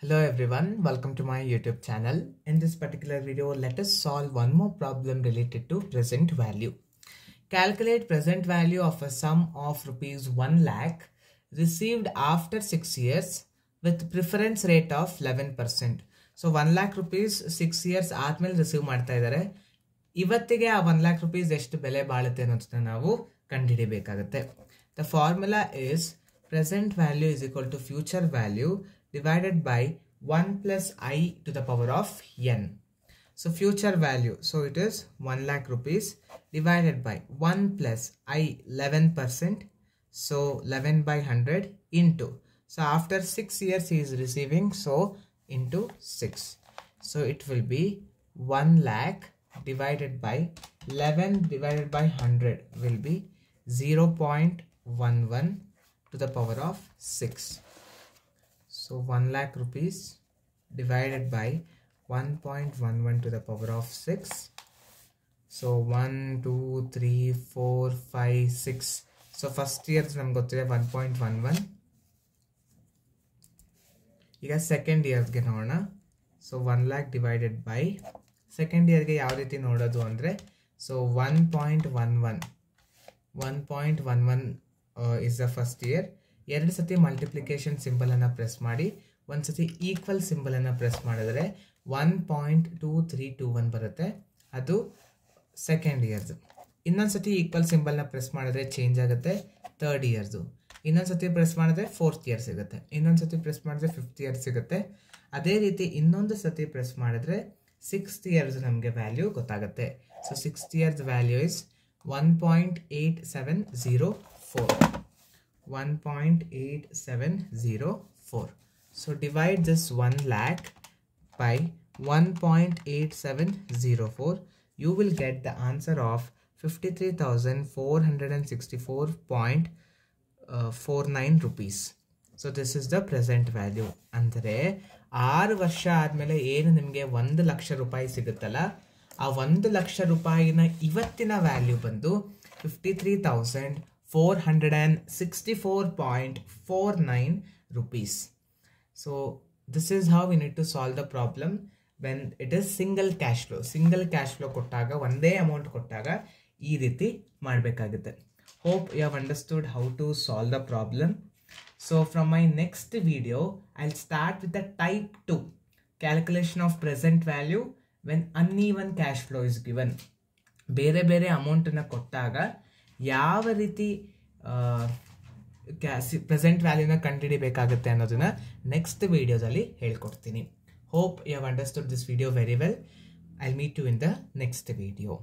Hello everyone, welcome to my YouTube channel. In this particular video, let us solve one more problem related to present value. Calculate present value of a sum of rupees 1 lakh received after 6 years with preference rate of 11%. So 1 lakh rupees 6 years ಆದಮೇಲೆ receive ಮಾಡ್ತಾ ಇದ್ದಾರೆ ಇವತ್ತಿಗೆ ಆ 1 lakh rupees ಎಷ್ಟು ಬೆಲೆ ಬಾಳುತ್ತೆ ಅನ್ನೋದನ್ನ ನಾವು ಕಂಡುಹಿಡಿಯಬೇಕಾಗುತ್ತೆ the formula is present value is equal to future value divided by 1 plus i to the power of n. So future value, so it is 1 lakh rupees divided by 1 plus i 11%. So 11 by 100 into. So after 6 years he is receiving so into 6. So it will be 1 lakh divided by 11 divided by 100 will be 0 0.11 to the power of six so one lakh so divided by one point one one to the power of six so one 2 three four 5 six so first years ನಮ್ಗೆ ಗೊತ್ತಿದೆ one point one one ಈಗ second ಇಯರ್ಸ್ಗೆ ನೋಡೋಣ so one lakh divided by second ಇಯರ್ಗೆ ಯಾವ ರೀತಿ ನೋಡೋದು ಅಂದರೆ so one point one one one point one one is the first year ಎರಡು ಸತಿ ಮಲ್ಟಿಪ್ಲಿಕೇಶನ್ ಸಿಂಬಲನ್ನು ಪ್ರೆಸ್ ಮಾಡಿ ಒಂದು ಸತಿ ಈಕ್ವಲ್ ಸಿಂಬಲನ್ನು ಪ್ರೆಸ್ ಮಾಡಿದರೆ one point two three two one ಬರುತ್ತೆ ಅದು ಸೆಕೆಂಡ್ ಇಯರ್ದು ಇನ್ನೊಂದು ಸತಿ ಈಕ್ವಲ್ ಸಿಂಬಲ್ನ ಪ್ರೆಸ್ ಮಾಡಿದ್ರೆ ಚೇಂಜ್ ಆಗುತ್ತೆ ತರ್ಡ್ ಇಯರ್ದು ಇನ್ನೊಂದು ಸತಿ ಪ್ರೆಸ್ ಮಾಡಿದ್ರೆ ಫೋರ್ತ್ ಇಯರ್ ಸಿಗುತ್ತೆ ಇನ್ನೊಂದು ಸತಿ ಪ್ರೆಸ್ ಮಾಡಿದ್ರೆ ಫಿಫ್ತ್ ಇಯರ್ ಸಿಗುತ್ತೆ ಅದೇ ರೀತಿ ಇನ್ನೊಂದು ಸತಿ ಪ್ರೆಸ್ ಮಾಡಿದ್ರೆ ಸಿಕ್ಸ್ತ್ ಇಯರ್ಸ್ ನಮಗೆ ವ್ಯಾಲ್ಯೂ ಗೊತ್ತಾಗುತ್ತೆ so sixth years value is one point eight seven zero four four four one one one point point seven seven zero zero so divide lakh eight you will get the answer of fifty three thousand four hundred and sixty four point four nine rupees so this is the present value ಅಂದರೆ ಆರು ವರ್ಷ ಆದಮೇಲೆ ಏನು ನಿಮಗೆ ಒಂದು ಲಕ್ಷ ರೂಪಾಯಿ ಸಿಗುತ್ತಲ್ಲ ಆ ಒಂದು ಲಕ್ಷ ರೂಪಾಯಿನ ಇವತ್ತಿನ ವ್ಯಾಲ್ಯೂ ಬಂದು fifty three thousand 464.49 rupees. So this is how we need to solve the problem when it is single cash flow. Single cash flow ಕೊಟ್ಟಾಗ one day amount ಈ ರೀತಿ marbekagatan. Hope you have understood how to solve the problem. So from my next video, I'll start with the type 2, calculation of present value when uneven cash flow is given. ಬೇರೆ ಬೇರೆ ಅಮೌಂಟನ್ನು ಕೊಟ್ಟಾಗ ಯಾವ ರೀತಿ ಕ್ಯಾಸಿ present ವ್ಯಾಲ್ಯೂನ ಕಂಡುಹಿಡಿಬೇಕಾಗುತ್ತೆ ಅನ್ನೋದನ್ನ next ವಿಡಿಯೋದಲ್ಲಿ ಹೇಳ್ಕೊಡ್ತೀನಿ hope you have understood this video very well I meet you in the next video